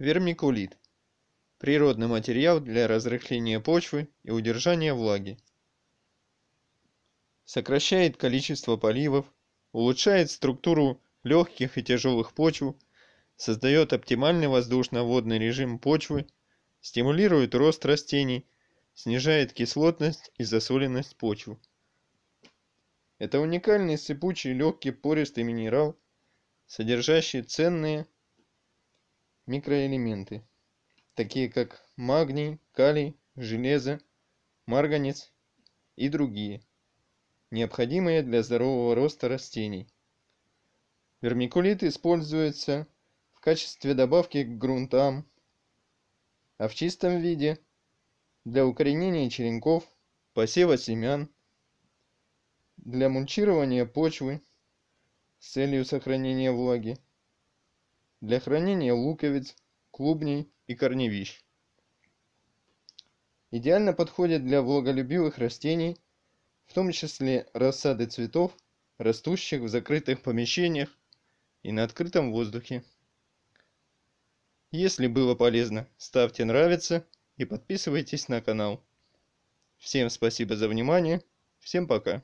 Вермикулит. Природный материал для разрыхления почвы и удержания влаги. Сокращает количество поливов, улучшает структуру легких и тяжелых почв, создает оптимальный воздушно-водный режим почвы, стимулирует рост растений, снижает кислотность и засоленность почвы. Это уникальный сыпучий легкий пористый минерал, содержащий ценные микроэлементы такие как магний, калий, железо, марганец и другие, необходимые для здорового роста растений. Вермикулит используется в качестве добавки к грунтам, а в чистом виде для укоренения черенков, посева семян, для мульчирования почвы с целью сохранения влаги, для хранения луковиц, клубней и корневищ. Идеально подходит для влаголюбивых растений, в том числе рассады цветов, растущих в закрытых помещениях и на открытом воздухе. Если было полезно, ставьте нравится и подписывайтесь на канал. Всем спасибо за внимание, всем пока.